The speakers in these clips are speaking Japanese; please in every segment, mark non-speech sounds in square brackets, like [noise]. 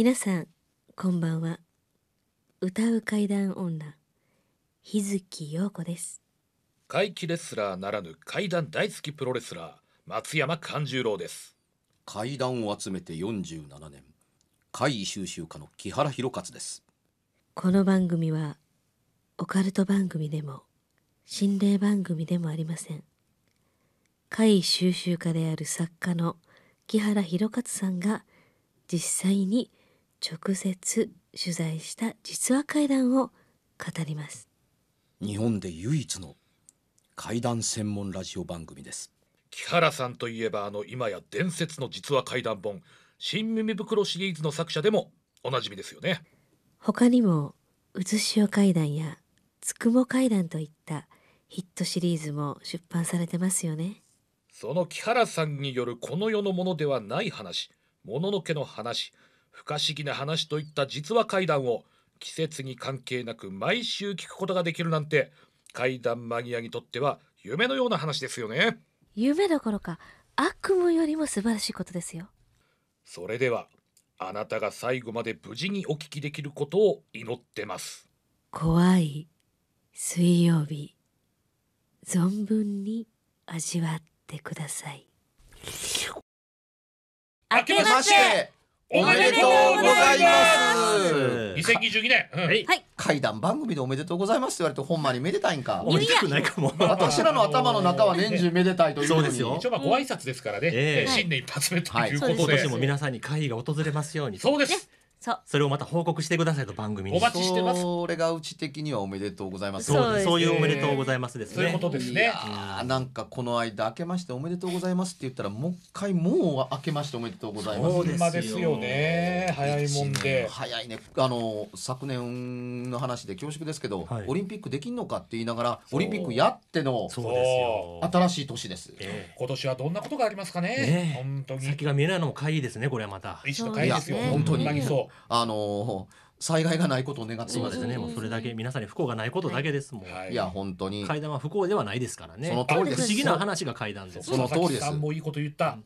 皆さんこんばんは歌う怪談女日月陽子です怪奇レスラーならぬ怪談大好きプロレスラー松山勘十郎です怪談を集めて47年怪異収集家の木原博一ですこの番組はオカルト番組でも心霊番組でもありません怪異収集家である作家の木原博一さんが実際に直接取材した実話怪談を語ります日本で唯一の怪談専門ラジオ番組です木原さんといえばあの今や伝説の実話怪談本新耳袋シリーズの作者でもおなじみですよね他にも渦潮怪談やつくも怪談といったヒットシリーズも出版されてますよねその木原さんによるこの世のものではない話もののけの話不可思議な話といった実話怪談を季節に関係なく毎週聞くことができるなんて怪談マニアにとっては夢のような話ですよね夢どころか悪夢よりも素晴らしいことですよそれではあなたが最後まで無事にお聞きできることを祈ってます怖い水曜日存分に味わってください明けましておめでとうございます。2022年、うん、はい、怪談番組でおめでとうございますって言われてほんまにめでたいんか。おめでくないかも。私らの頭の中は年中めでたいというそうですよ。一応まあご挨拶ですからね。えー、新年一発目ということで、はい、今年も皆さんに会議が訪れますように。そうです。そうそれをまた報告してくださいと番組にお待ちしてますそれがうち的にはおめでとうございますそうそういうおめでとうございますですねそういうことですねあなんかこの間明けましておめでとうございますって言ったらもう一回もう明けましておめでとうございますそうですよね早いもんで早いねあの昨年の話で恐縮ですけど、はい、オリンピックできんのかって言いながらオリンピックやってのそうですよ新しい年です、えー、今年はどんなことがありますかねね本当に先が見えないのも会議ですねこれはまた一種会議ですよ、本当に、うんあの災害がないことを願ってますね。もうそれだけ皆さんに不幸がないことだけですもん。いや本当に階段は不幸ではないですからね。その通りです。不思議な話が階段です。その通りです。もいいこと言った。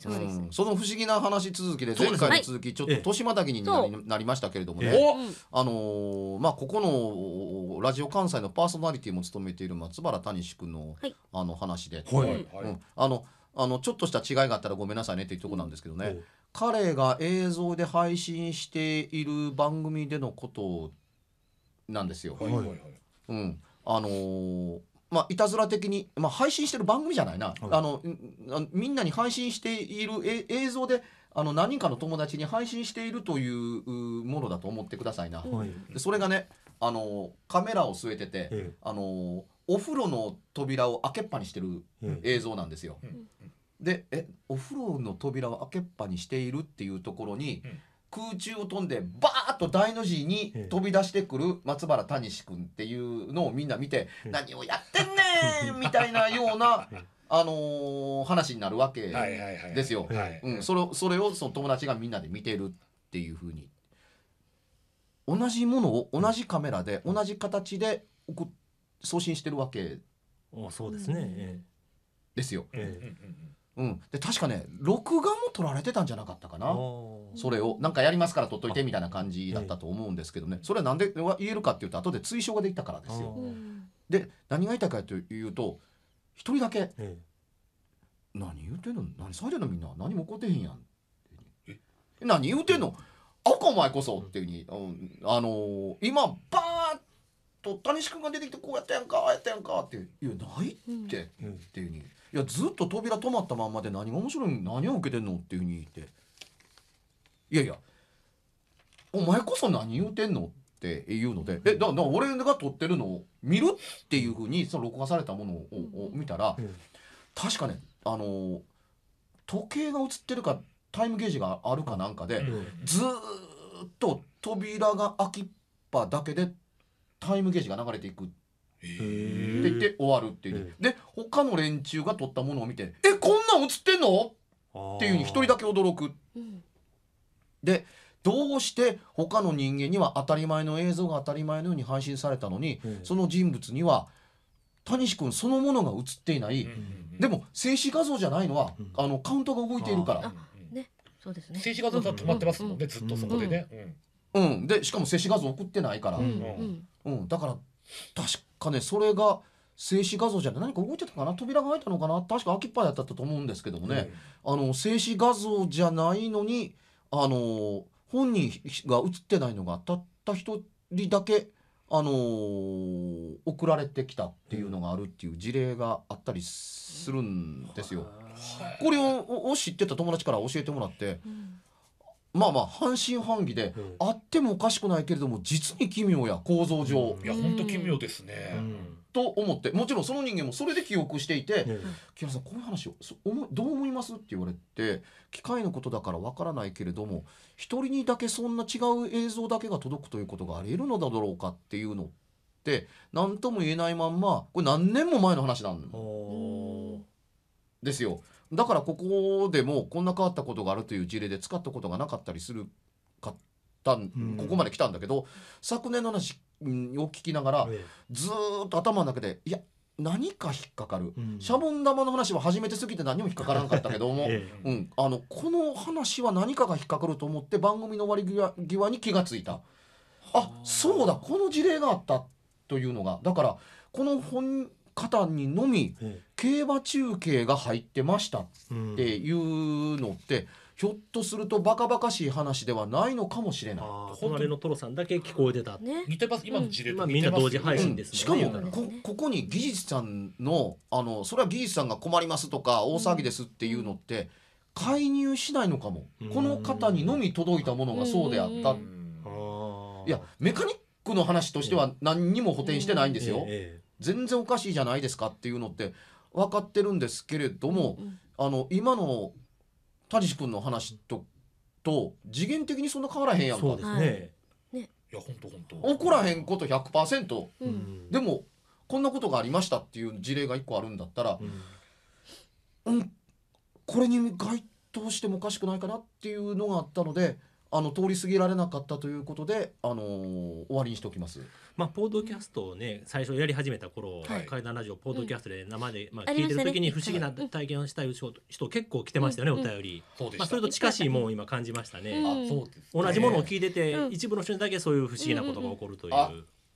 その不思議な話続きで前回の続きちょっと豊島滝になりましたけれどもね。あのまあここのラジオ関西のパーソナリティも務めている松原谷志君のあの話で、あのあのちょっとした違いがあったらごめんなさいねっていうところなんですけどね。彼が映像で配信している番組でのことなんですよ。はいはいはい、うんあのーまあ、いたずら的に、まあ、配信してる番組じゃないな、はい、あのみんなに配信しているえ映像であの何人かの友達に配信しているというものだと思ってくださいな、はい、それがねあのカメラを据えてて、あのお風呂の扉を開けっぱにしてる映像なんですよ。でえお風呂の扉を開けっぱにしているっていうところに、空中を飛んでバーッと大の字に飛び出してくる松原谷志君っていうのをみんな見て「何をやってんねん!」みたいなような。[laughs] あのー、話になるわけですよ。それそれをその友達がみんなで見てるっていうふうに同じものを同じカメラで同じ形で送送信してるわけあそうですね、ですよ。ええうん、で確かね録画も撮られてたんじゃなかったかなそれをなんかやりますから撮っといてみたいな感じだったと思うんですけどね、それは何で言えるかっていうと後で追証ができたからですよ。で何が言いたいかというと1人だけ、ええ「何言うてんの何されてんのみんな何も起こってへんやん」って何言うてんのあかお前こそ」っていうに、うん、あのー、今バーッと谷志君が出てきてこうやったやんかああやったやんかって「いやないって」っていうに。うんいやずっと扉止まったまんまで何が面白い何を受けてんのっていうふうに言っていやいやお前こそ何言うてんのっていうのでえだから俺が撮ってるのを見るっていうふうにその録画されたものを見たら、確かねあの時計が映ってるかタイムゲージがあるかなんかで、ずっと扉が開きっぱだけでタイムゲージが流れていくって言って終わるっていう、で他の連中が撮ったものを見て「えこんなん映ってんの?」っていうふうに一人だけ驚く。でどうして他の人間には当たり前の映像が当たり前のように配信されたのに、その人物には谷志君そのものが映っていない、でも静止画像じゃないのは、あのカウントが動いているから。そうですね静止画像だと止まってますもんね、ずっとそこでね。うん、でしかも静止画像送ってないから、うんだから確かねそれが静止画像じゃな何か動いてたかな扉が開いたのかな確か秋っぱいだったと思うんですけどもね、うん、あの静止画像じゃないのにあの本人が写ってないのがたった一人だけ。あの送られてきたっていうのがあるっていう事例があったりするんですよ。これを知ってた友達から教えてもらって、うん、まあまあ半信半疑で、あってもおかしくないけれども実に奇妙や構造上、いや本当奇妙ですね、と思ってもちろんその人間もそれで記憶していて「木原さんこういう話をどう思います?」って言われて機械のことだからわからないけれども一人にだけそんな違う映像だけが届くということがあり得るのだろうかっていうのって何とも言えないまんまこれ何年も前の話なんですよ。だからここでもこんな変わったことがあるという事例で使ったことがなかったりするかったここまで来たんだけど昨年の話を聞きながらずっと頭の中でいや何か引っかかる、うん、シャボン玉の話は初めてすぎて何も引っかからなかったけども、ええ、うん、あのこの話は何かが引っかかると思って番組の終わり際に気がついたあそうだこの事例があったというのがだからこの本方にのみ競馬中継が入ってましたっていうのって、ひょっとするとバカバカしい話ではないのかもしれない。隣のトロさんだけ聞こえてた。ね、似てます。今の事例と似てみんな同時配信です、ねうん、しかもこここに技術さんのあのそれは技術さんが困りますとか大騒ぎですっていうのって、介入しないのかも。この方にのみ届いたものがそうであった。いやメカニックの話としては何にも補填してないんですよ。えええ全然おかしいじゃないですかっていうのって分かってるんですけれども、うんうん、あの今の田地君の話とと次元的にそんな変わらへんやんか。そうですね、ね、いや本当本当怒らへんこと100%、うん、でもこんなことがありましたっていう事例が1個あるんだったら、うん、うん、これに該当してもおかしくないかなっていうのがあったので。あの通り過ぎられなかったということで、あのー、終わりにしておきます。まあ、ポードキャストをね、最初やり始めた頃、はい、階段ラジオ、ポードキャストで生で、まあ、聞いてる時に不思議な体験をしたい人、結構来てましたよね、お便り。まあ、それと近しいもん今感じましたね。同じものを聞いてて、一部の人にだけそういう不思議なことが起こるという。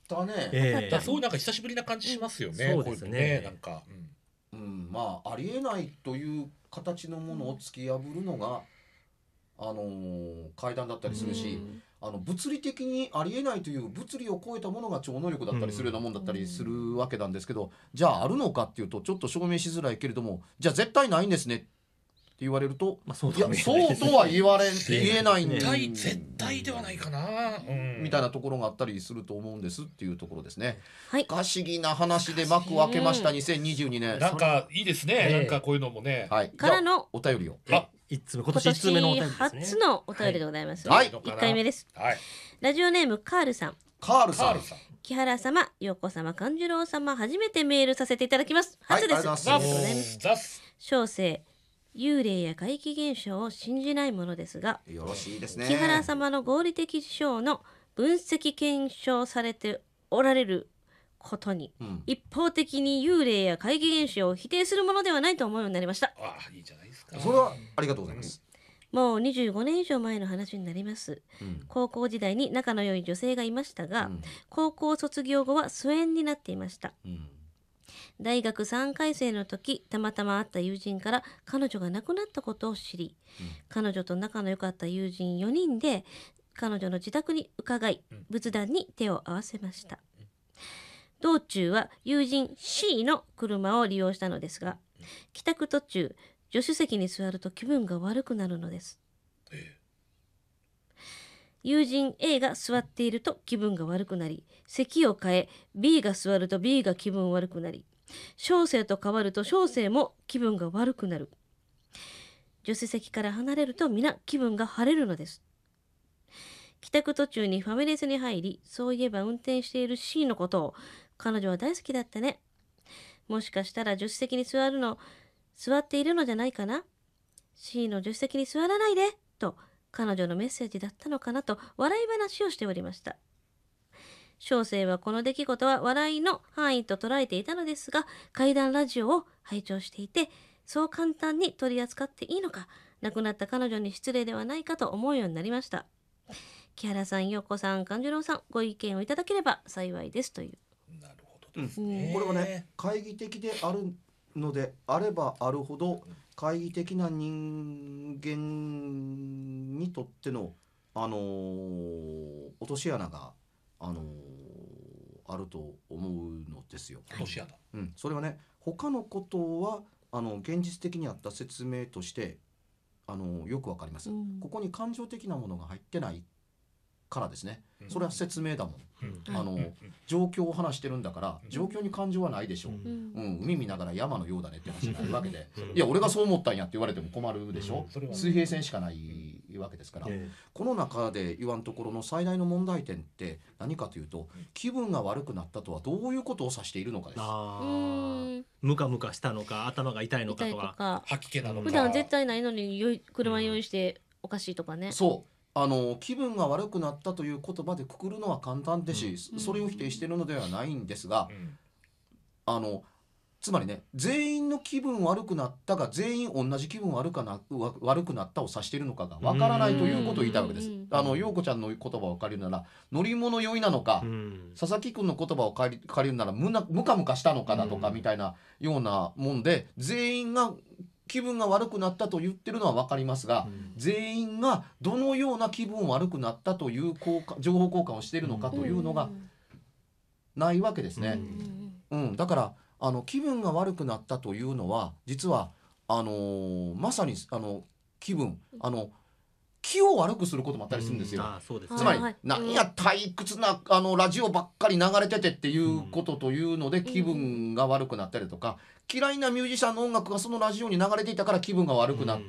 だね。えー、そういなんか久しぶりな感じしますよね。そうですね。なんか、うん、まあ、ありえないという形のものを突き破るのが。あのー、階段だったりするし、あの物理的にありえないという物理を超えたものが超能力だったりするようなもんだったりするわけなんですけど、じゃああるのかっていうとちょっと証明しづらいけれどもじゃあ絶対ないんですねって言われると、まあ、そうとは言われ言えないんで [laughs] 絶対ではないかな、みたいなところがあったりすると思うんですっていうところですね。はい、不可思議な話で幕を開けました2022年。なんかいいですね、なんかこういうのもね。はい、からのお便りを。あ一つ目今年一のお便りですね。初のお便りでございます。はい、一回目です。はい、ラジオネームカールさん。カールさん。木原様、洋子様、勘十郎様、初めてメールさせていただきます。初です。ありがとうございます。小生。幽霊や怪奇現象を信じないものですがよろしいですね木原様の合理的事象の分析検証されておられることに、うん、一方的に幽霊や怪奇現象を否定するものではないと思うようになりましたああいいじゃないですかそれはありがとうございます、うん、もう25年以上前の話になります、うん、高校時代に仲の良い女性がいましたが、高校卒業後は疎遠になっていました、う大学3回生の時たまたま会った友人から彼女が亡くなったことを知り、うん、彼女と仲の良かった友人4人で彼女の自宅に伺い仏壇に手を合わせました、道中は友人 C の車を利用したのですが帰宅途中助手席に座ると気分が悪くなるのです、ええ友人 A が座っていると気分が悪くなり席を変え B が座ると B が気分悪くなり小生と変わると小生も気分が悪くなる助手席から離れると皆気分が晴れるのです帰宅途中にファミレスに入りそういえば運転している C のことを彼女は大好きだったねもしかしたら助手席に座るの座っているのじゃないかな C の助手席に座らないで彼女のメッセージだったのかなと笑い話をしておりました。小生はこの出来事は笑いの範囲と捉えていたのですが、怪談ラジオを拝聴していて、そう簡単に取り扱っていいのか、亡くなった彼女に失礼ではないかと思うようになりました。木原さん、陽子さん、勘十郎さん、ご意見をいただければ幸いですという。なるほどですね。これはね、懐疑的であるのであればあるほど、懐疑的な人間にとっての、あのー、落とし穴が、あのー、あると思うのですよ。落とし穴、うん、それはね他のことはあの現実的にあった説明としてあのよくわかります、うん、ここに感情的なものが入ってないからですねそれは説明だもん、あの状況を話してるんだから状況に感情はないでしょう、うん海見ながら山のようだねって話になるわけでいや俺がそう思ったんやって言われても困るでしょ、う水平線しかないわけですから、この中で言わんところの最大の問題点って何かというと気分が悪くなったとはどういうことを指しているのかです。ムカムカしたのか頭が痛いのかとか吐き気なのか普段絶対ないのに車用意しておかしいとかね。そうあの気分が悪くなったという言葉でくくるのは簡単ですし、うん、それを否定しているのではないんですが、うん、あのつまりね全員の気分悪くなったが全員同じ気分悪かな悪くなったを指しているのかがわからないということを言いたいわけです。あの陽子ちゃんの言葉を借りるなら乗り物酔いなのか佐々木君の言葉を借り借りるならむなムカむかしたのかだとかみたいなようなもんで全員が気分が悪くなったと言ってるのは分かりますが、うん、全員がどのような気分悪くなったという交換情報交換をしているのかというのがないわけですね。うん、うん、だからあの気分が悪くなったというのは実はあのー、まさにあの気分あの気を悪くすることもあったりするんですよ。うんすつまり、はい、何や退屈なあのラジオばっかり流れててっていうことというので気分が悪くなったりとか、嫌いなミュージシャンの音楽がそのラジオに流れていたから気分が悪くなっ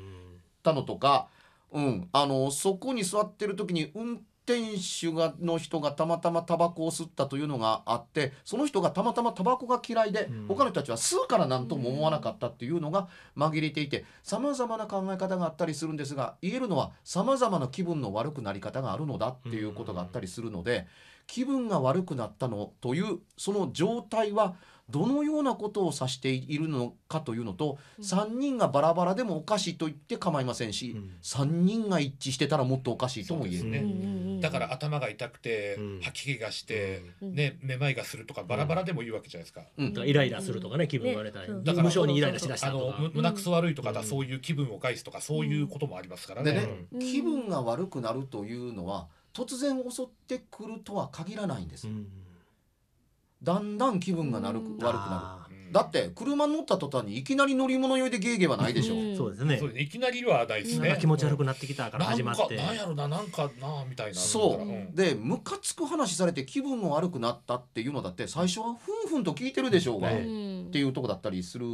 たのとか、うん、うん、あのそこに座ってる時に運転手がの人がたまたまタバコを吸ったというのがあってその人がたまたまタバコが嫌いで、うん、他の人たちは吸うから何とも思わなかったっていうのが紛れていてさまざまな考え方があったりするんですが言えるのはさまざまな気分の悪くなり方があるのだっていうことがあったりするので、気分が悪くなったのというその状態はどのようなことを指しているのかというのと、3人がバラバラでもおかしいと言って構いませんし、3人が一致してたらもっとおかしいとも言える、ね、だから頭が痛くて、吐き気がして、ね、めまいがするとかバラバラでもいいわけじゃないですか,、かイライラするとかね気分がれたり、だから無性にイライラしだしたとか胸くそ悪いとかだ、そういう気分を返すとかそういうこともありますからね。ね気分が悪くなるというのは突然襲ってくるとは限らないんです。うんだんだん気分がなる悪くなる。だって車乗った途端にいきなり乗り物酔いでゲーゲーはないでしょ、うそうですねいきなりはないすね気持ち悪くなってきたから始まってなんやろななんかなみたいなそう、でムカつく話されて気分も悪くなったっていうのだって最初はふんふんと聞いてるでしょうが、っていうとこだったりする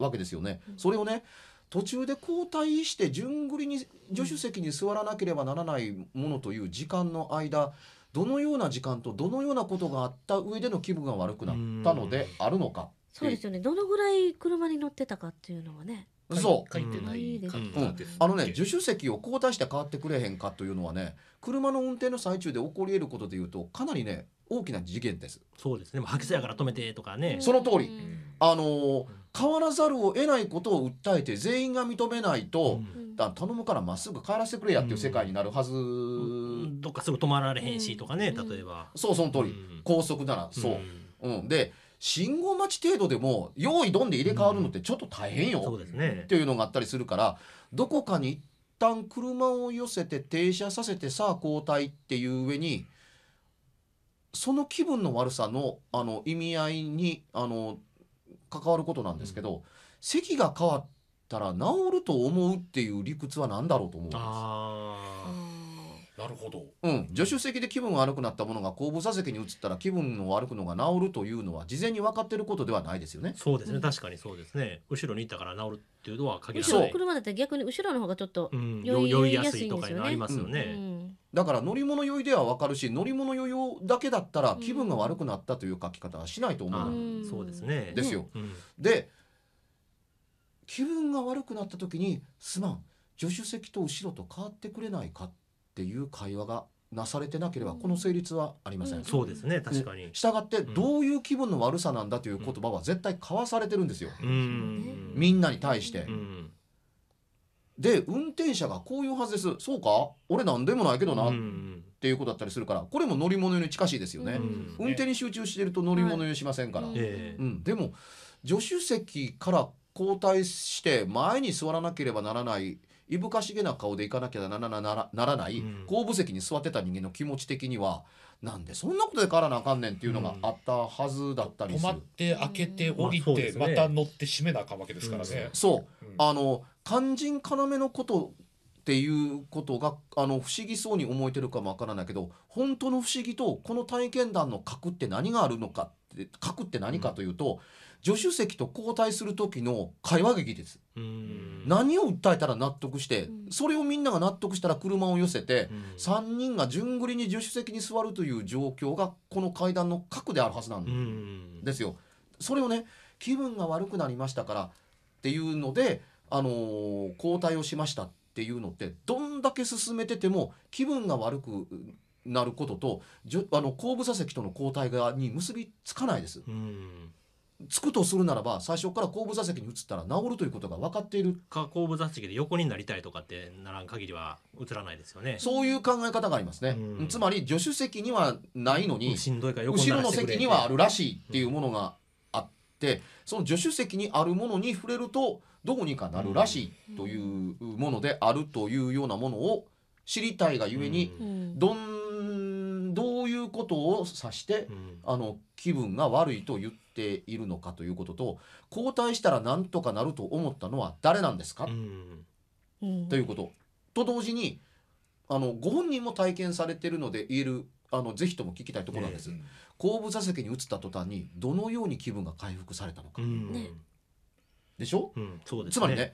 わけですよね、それをね途中で交代して順繰りに助手席に座らなければならないものという時間の間どのような時間とどのようなことがあった上での気分が悪くなったのであるのかそうですよねどのぐらい車に乗ってたかっていうのはねそう書いてない、うん、あのね助手席を交代して変わってくれへんかというのはね車の運転の最中で起こり得ることでいうとかなりね大きな事件です。そうですね。白紙やから止めてとかね。その通り。あの変わらざるを得ないことを訴えて全員が認めないと、だ頼むからまっすぐ帰らせてくれやっていう世界になるはず、どっかすぐ止まられへんしとかね例えばそうその通り、高速ならそう、うんで信号待ち程度でも用意どんで入れ替わるのってちょっと大変よ、そうですね、っていうのがあったりするからどこかに一旦車を寄せて停車させてさあ交代っていう上にその気分の悪さのあの意味合いにあの関わることなんですけど、うん、席が変わったら治ると思うっていう理屈は何だろうと思うんです。なるほど、うん、助手席で気分悪くなったものが後部座席に移ったら気分の悪くのが治るというのは事前に分かっていることではないですよね。そうですね、確かにそうですね。後ろにいたから治るっていうのは限らない。車だったら逆に後ろの方がちょっと酔いやすいとかになりますよね。だから乗り物酔いでは分かるし乗り物酔いだけだったら気分が悪くなったという書き方はしないと思う、うん、そうですねですよ。うん、で気分が悪くなった時に「すまん助手席と後ろと変わってくれないか」っっていう会話がなされてなければこの成立はありません、うん、そうですね確かにしたがってどういう気分の悪さなんだという言葉は絶対交わされてるんですよ、うん、みんなに対して、うん、で運転者がこういうはずですそうか俺何でもないけどな、っていうことだったりするからこれも乗り物に近しいですよね、運転に集中してると乗り物にしませんから、はい、うん、でも助手席から交代して前に座らなければならないいぶかしげな顔で行かなきゃならなならない後部席に座ってた人間の気持ち的には、うん、なんでそんなことでからなあかんねんっていうのがあったはずだったりする、うん、止まって開けて降りて、また乗って閉めなあかんわけですからね、そう、あの肝心要のことっていうことがあの不思議そうに思えてるかもわからないけど本当の不思議とこの体験談の核って何があるのかって核って何かというと、うん助手席と交代する時の会話劇です何を訴えたら納得して、それをみんなが納得したら車を寄せて、3人が順繰りに助手席に座るという状況がこの階段の核であるはずなんですよ。それをね気分が悪くなりましたからっていうので、あのー、交代をしましたっていうのってどんだけ進めてても気分が悪くなることとあの後部座席との交代がに結びつかないです。うつくとするならば最初から後部座席に移ったら治るということが分かっているか後部座席で横になりたいとかってならん限りは移らないですよねそういう考え方がありますね、うん、つまり助手席にはないのに、しんどいから後ろの席にはあるらしいっていうものがあって、うん、その助手席にあるものに触れるとどうにかなるらしいというものであるというようなものを知りたいがゆえに、どんことを指して、うん、あの気分が悪いと言っているのかということと交代したらなんとかなると思ったのは誰なんですか、うん、ということ。と同時にあのご本人も体験されてるので言えるあのぜひとも聞きたいところなんです、ね、後部座席に移った途端にどのように気分が回復されたのか、ね、でしょ、うん、そうです、ね、つまりね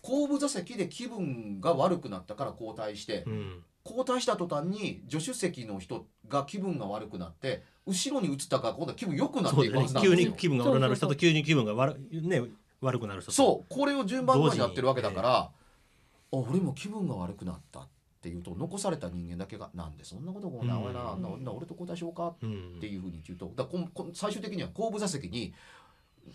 後部座席で気分が悪くなったから交代して、うん、交代した途端に助手席の人が気分が悪くなって後ろに移ったから今度は気分良くなっていくはずなんですよ、ね、急に気分が悪くなる人と急に気分が悪,、ね、悪くなる人そうこれを順番にやってるわけだから、えー、俺も気分が悪くなったっていうと残された人間だけが「なんでそんなことこんな俺な、俺と交代しようか」っていうふうに言うとだこ最終的には後部座席に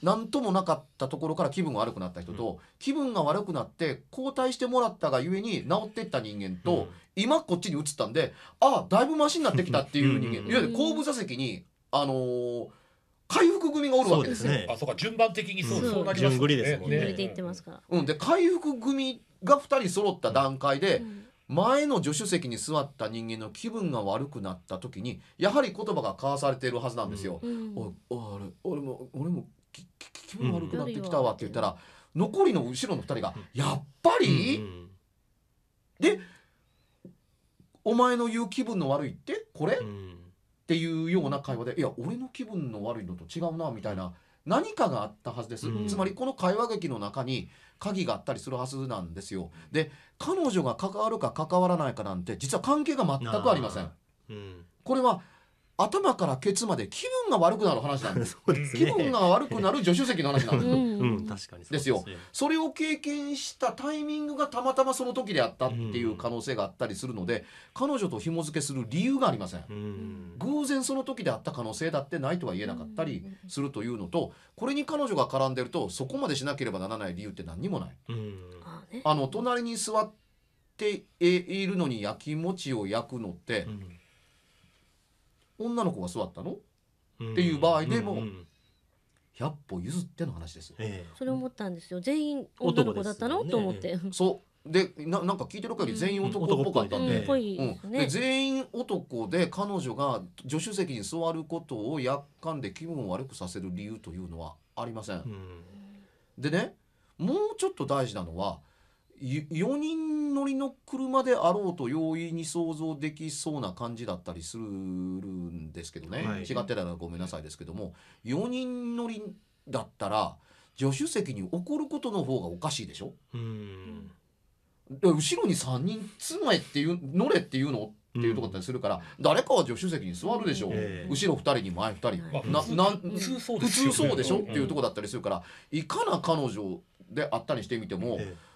何ともなかったところから気分が悪くなった人と、うん、気分が悪くなって交代してもらったがゆえに治ってった人間と、うん、今こっちに移ったんであだいぶマシになってきたっていう人間いわゆる後部座席にあのー、回復組がおるわけですよ。すね、あ、そうか、順番的にそう、そうなりますね。順で繰りですうん、で、回復組が二人揃った段階で、前の助手席に座った人間の気分が悪くなった時にやはり言葉が交わされているはずなんですよ。うん、俺俺も俺も気分悪くなってきたわって言ったら、残りの後ろの2人が「やっぱりでお前の言う気分の悪いってこれ、っていうような会話で「いや俺の気分の悪いのと違うな」みたいな何かがあったはずです、うん、つまりこの会話劇の中に鍵があったりするはずなんですよで彼女が関わるか関わらないかなんて実は関係が全くありません、うん、これは頭からケツまで気分が悪くなる話なん [laughs] ですね、気分が悪くなる助手席の話なんです、ううん、確かにですよそれを経験したタイミングがたまたまその時であったっていう可能性があったりするので、うん、彼女と紐付けする理由がありません、うん、偶然その時であった可能性だってないとは言えなかったりするというのとこれに彼女が絡んでるとそこまでしなければならない理由って何にもない。あの隣に座っているのに焼きもちを焼くのって、うん女の子が座ったの、っていう場合でも、100歩譲っての話です、ええ、それ思ったんですよ全員男の子だったの、ね、と思って、そうでななんか聞いてる限り全員男っぽかったんで,、で全員男で彼女が助手席に座ることをやっかんで気分を悪くさせる理由というのはありません、うん、でねもうちょっと大事なのは4人乗りの車であろうと容易に想像できそうな感じだったりするんですけどね、はい、違ってたらごめんなさいですけども4人乗りだったら助手席に怒ることの方がおかしいでしょうん後ろに3人妻へっていう乗れっていうのっていうとこだったりするから、誰かは助手席に座るでしょう、えー、後ろ2人に前2人、なな普通そうでしょ、っていうとこだったりするからいかな彼女であったりしてみても、えー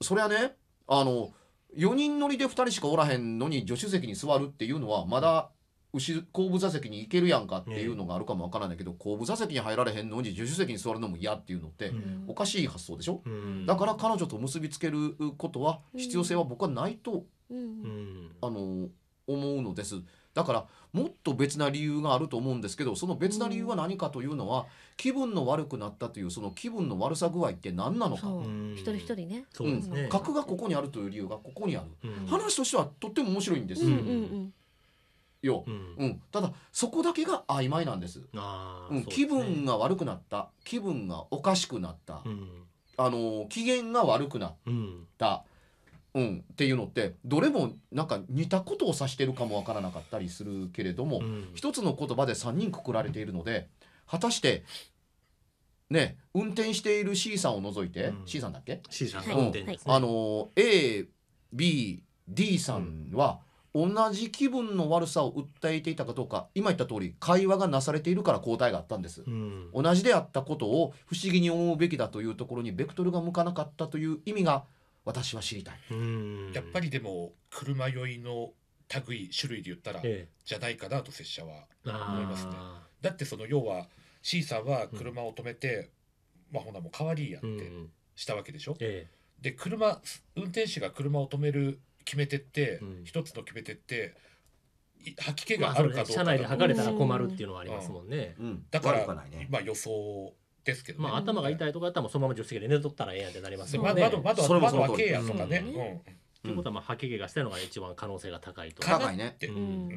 それはねあの4人乗りで2人しかおらへんのに助手席に座るっていうのはまだ後後部座席に行けるやんかっていうのがあるかもわからないけど、後部座席に入られへんのに助手席に座るのも嫌っていうのっておかしい発想でしょ、うん、だから彼女と結びつけることは必要性は僕はないと、うん、あの思うのです。だからもっと別な理由があると思うんですけどその別な理由は何かというのは、うん、気分の悪くなったというその気分の悪さ具合って何なのか一人一人ね,、うん、ね、核がここにあるという理由がここにある、うん、話としてはとっても面白いんです。うんうんうんよ、うん、うん、ただそこだけが曖昧なんです、あ、うん、ね、気分が悪くなった気分がおかしくなった、うん、あの機嫌が悪くなった、うん、っていうのってどれもなんか似たことを指してるかもわからなかったりするけれども、うん、一つの言葉で3人くくられているので果たしてね運転している C さんを除いて、うん、C さんだっけ ?C さん運転、ね、あの ABD さんは、同じ気分の悪さを訴えていたかどうか今言った通り会話がなされているから交代があったんです、うん、同じであったことを不思議に思うべきだというところにベクトルが向かなかったという意味が私は知りたいやっぱりでも車酔いの類種類で言ったら、じゃないかなと拙者は思いますねだってその要は C さんは車を止めて、うん、まあほなもう代わりやってしたわけでしょ、ええ、で車運転手が車を止める決め手って、うん、一つの決め手って吐き気があるかどうか、まね、車内で吐かれたら困るっていうのはありますもんね、うん、だから、ね、まあ予想ですけど、ね、まあ、頭が痛いとかだったらそのまま助手席で寝とったらええやんってなりますけど窓窓それもその通り。とかね。ということはまあ吐き気がしたのが一番可能性が高いと高いね、う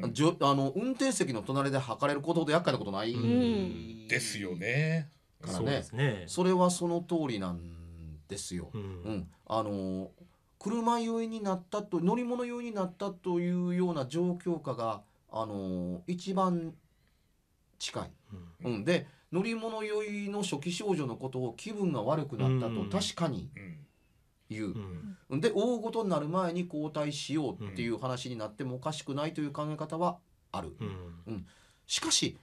ん、じあの運転席の隣で吐かれることほど厄介なことない、ん、ですよねからねそねそれはその通りなんですよ、うん、うん、あの車酔いになったと乗り物酔いになったというような状況下があの一番近い、うん、うん、で乗り物酔いの初期症状のことを気分が悪くなったと確かに言う、うん、で大ごとになる前に交代しようっていう話になってもおかしくないという考え方はある、うん、うん、しかし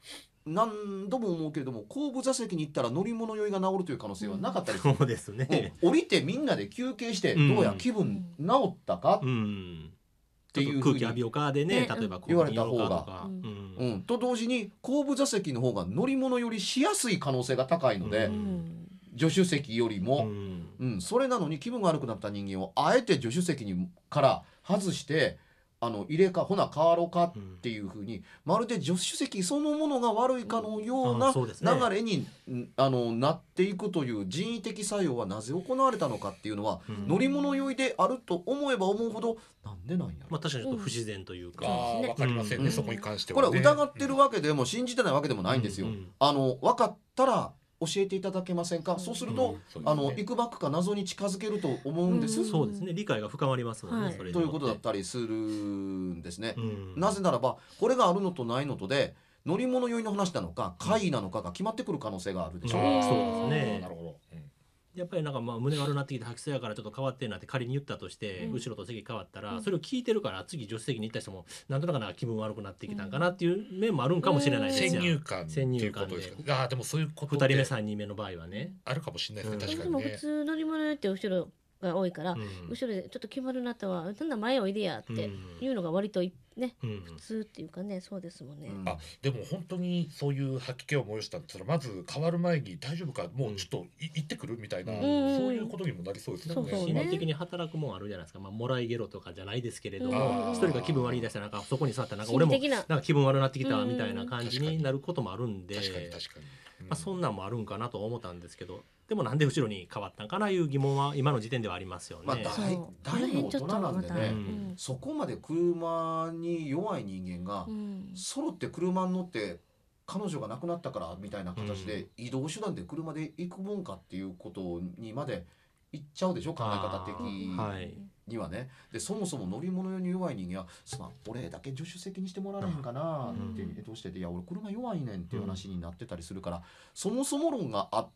何度も思うけれども後部座席に行ったら乗り物酔いが治るという可能性はなかったりする、うん、そうですね、降りてみんなで休憩してどうや気分治ったか、うんていう空気浴びようかでね例えば言われた方が、うん、と同時に後部座席の方が乗り物よりしやすい可能性が高いので、助手席よりも、うんそれなのに気分が悪くなった人間をあえて助手席にから外してあの入れかほな変わろうかっていうふうに、まるで助手席そのものが悪いかのような流れに、あのなっていくという人為的作用はなぜ行われたのかっていうのは、乗り物酔いであると思えば思うほどなんでなんや、まあ、確かにちょっと不自然というか、う分かりませんね、そこに関しては、これは疑ってるわけでも信じてないわけでもないんですよ。あの分かったら教えていただけませんか、そうすると、うんね、あのいくばくか謎に近づけると思うんです、そうですね理解が深まりますもね、はい、ということだったりするんですね、なぜならばこれがあるのとないのとで乗り物酔いの話なのか怪異なのかが決まってくる可能性があるでしょう、そうですねなるほど、やっぱりなんかまあ胸悪なってきて吐きそうやからちょっと変わってんなって仮に言ったとして、うん、後ろと席変わったら、うん、それを聞いてるから次助手席に行った人もなんとなくな気分悪くなってきたんかなっていう面もあるんかもしれないですよ、うん、先入観先入観ですあでもそういうこ人目三人目の場合はねあるかもしれないですね、確かに、ね、も普通乗り物って後ろが多いから、後ろで「ちょっと決まるなとはだんだ前おいでや」っていうのが割とね、普通っていうかねそうですもんね。あでも本当にそういう吐き気を催したんですまず変わる前に「大丈夫かもうちょっとい行ってくる?」みたいな、そういうことにもなりそうですね。心理的に働くもんあるじゃないですか、まあ、もらいゲロとかじゃないですけれども一人が気分悪い出したらなんかそこに座ったらなんか俺もなんか気分悪くなってきたみたいな感じになることもあるんで。確かに確かにまあ、そんなんもあるんかなと思ったんですけどでもなんで後ろに変わったんかないう疑問は今の時点ではありますよね。まあ、大大の大人なんでね、うん、そこまで車に弱い人間が、うん、揃って車に乗って彼女が亡くなったからみたいな形で移動手段で車で行くもんかっていうことにまで行っちゃうでしょ考え方的にはね、はい、でそもそも乗り物用に弱い人間は「すまん俺だけ助手席にしてもらえへんかな」って、うん、どうしてて「いや俺車弱いねん」っていう話になってたりするから、うん、そもそも論があ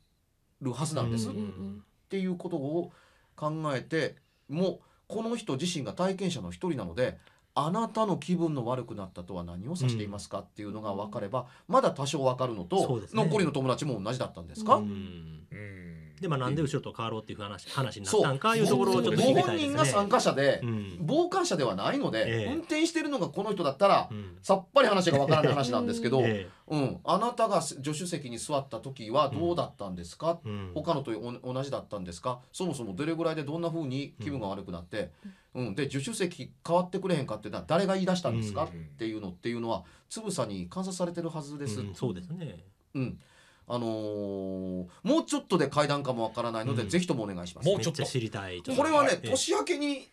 るはずなんです、うんうんうん、っていうことを考えてもこの人自身が体験者の一人なのであなたの気分の悪くなったとは何を指していますかっていうのが分かれば、まだ多少分かるのと、ね、残りの友達も同じだったんですか、うんで、まあ、なんで後ろと変わろうっていう話話になったんかいうところをちょっと、ね、ご本人が参加者で、うん、傍観者ではないので、え運転してるのがこの人だったら、うん、さっぱり話がわからない話なんですけど、[laughs] えうん、あなたが助手席に座った時はどうだったんですか、うん、他のと同じだったんですかそもそもどれぐらいでどんなふうに気分が悪くなって、うんで助手席変わってくれへんかって誰が言い出したんですか、っていうのっていうのはつぶさに観察されてるはずです。そうですね、うんあのー、もうちょっとで会談かもわからないので、うん、ぜひともお願いします。もうちょっと知りたい。これはね、年明けに。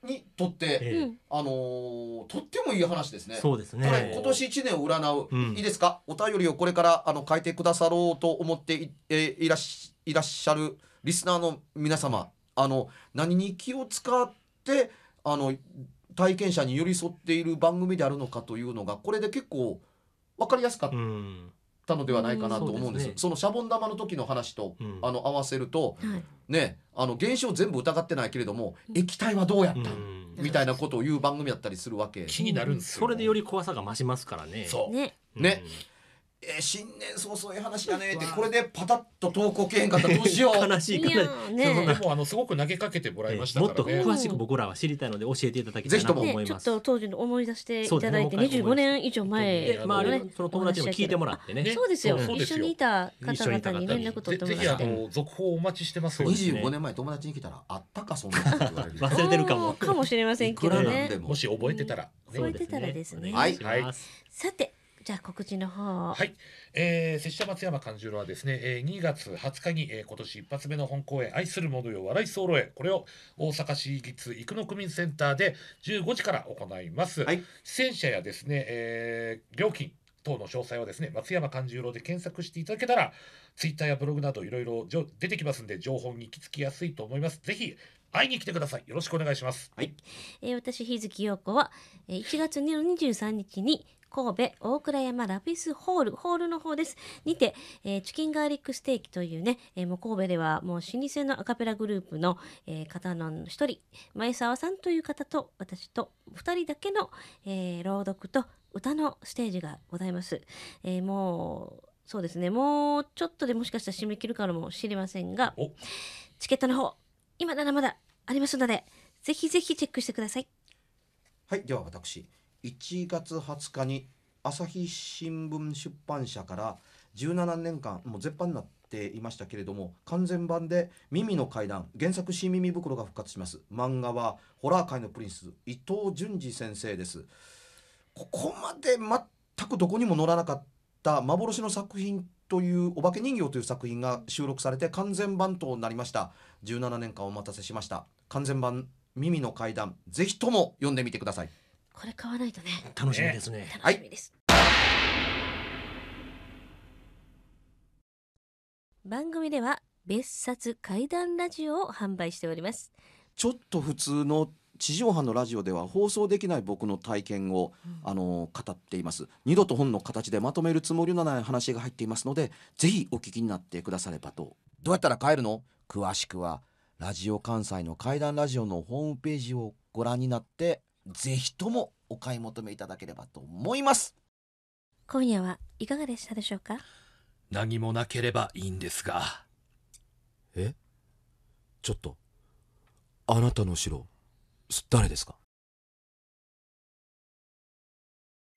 にとって、えー、あのー、とってもいい話ですね。そうですね。これ今年一年を占う、うん、いいですか？お便りをこれからあの書いてくださろうと思ってい,、えー、いらっしいらっしゃるリスナーの皆様、あの何に気を使ってあの体験者に寄り添っている番組であるのかというのがこれで結構分かりやすかった。うんたのではないかなと思うんです,、そのシャボン玉の時の話と、あの合わせると、ねあの現象全部疑ってないけれども液体はどうやった、みたいなことを言う番組やったりするわけ気になるんですよ、それでより怖さが増しますからね。うねえー、新年早々ええ話だねってこれでパタッと投稿けへんかったどうしよう [laughs] 悲しい悲しい、ね、もあのすごく投げかけてもらいました、ね、もっと詳しく僕らは知りたいので教えていただきたいなと思います、ね、ちょっと当時の思い出していただいて25年以上前まあその友達も聞いてもらってねそうですよ一緒にいた方々に連絡取ってもらって続報お待ちしてます25年前友達に来たらあったかそんなこと言われる忘れてるかもかもしれませんけどねもし覚えてたら覚えてたらですねはいさてじゃあ告知の方はい、えー、拙者松山勘十郎はですね、えー、2月20日に、えー、今年一発目の本公演「愛する者よ笑い候へ」これを大阪市立生野区民センターで15時から行います、はい、出演者やですね、えー、料金等の詳細はですね松山勘十郎で検索していただけたらツイッターやブログなどいろいろ出てきますんで情報に行き着きやすいと思いますぜひ会いに来てください。よろしくお願いします。はい。えー、私、日月陽子は、えー、1月23日に神戸大倉山ラピスホールホールの方ですにて、えー、チキンガーリックステーキというね、えー、もう神戸ではもう老舗のアカペラグループの、えー、方の一人前澤さんという方と私と2人だけの、え朗読と歌のステージがございます、えもうそうですねもうちょっとでもしかしたら締め切るかもしれませんがチケットの方今ならまだありますのでぜひぜひチェックしてくださいはいでは私1月20日に朝日新聞出版社から17年間もう絶版になっていましたけれども完全版で「耳の階段」原作「新耳袋」が復活します漫画はホラー界のプリンス伊藤淳二先生ですここまで全くどこにも載らなかった幻の作品という「お化け人形」という作品が収録されて完全版となりました17年間お待たせしました完全版「耳の階段」ぜひとも読んでみてくださいこれ買わないとね楽しみですね楽しみです、はい、番組では別冊怪談ラジオを販売しておりますちょっと普通の地上波のラジオでは放送できない僕の体験を、うん、あの語っています二度と本の形でまとめるつもりのない話が入っていますのでぜひお聞きになってくださればとどうやったら帰るの詳しくはラジオ関西の怪談ラジオのホームページをご覧になってぜひともお買い求めいただければと思います今夜はいかがでしたでしょうか何もなければいいんですがえちょっとあなたの城誰ですか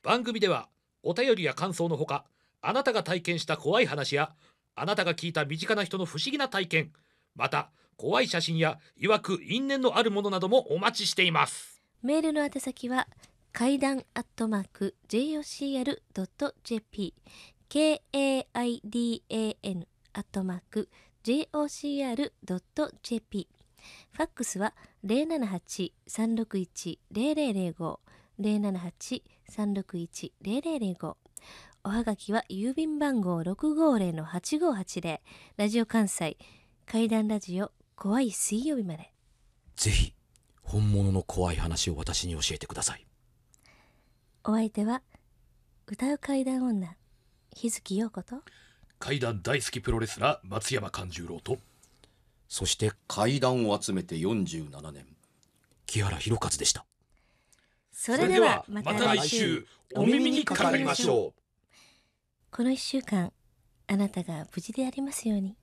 番組ではお便りや感想のほかあなたが体験した怖い話やあなたが聞いた身近な人の不思議な体験また怖い写真やいわく因縁のあるものなどもお待ちしていますメールの宛先は、階段アットマーク jocr.jp k-a-i-d-a-n アットマーク jocr.jp ファックスは078-361-0005 078-361-0005おはがきは郵便番号650-8580ラジオ関西怪談ラジオ怖い水曜日までぜひ本物の怖い話を私に教えてくださいお相手は歌う怪談女日月陽子と怪談大好きプロレスラー松山勘十郎とそして怪談を集めて47年木原博一でしたそれではまた来週お耳にかかりましょうこの1週間あなたが無事でありますように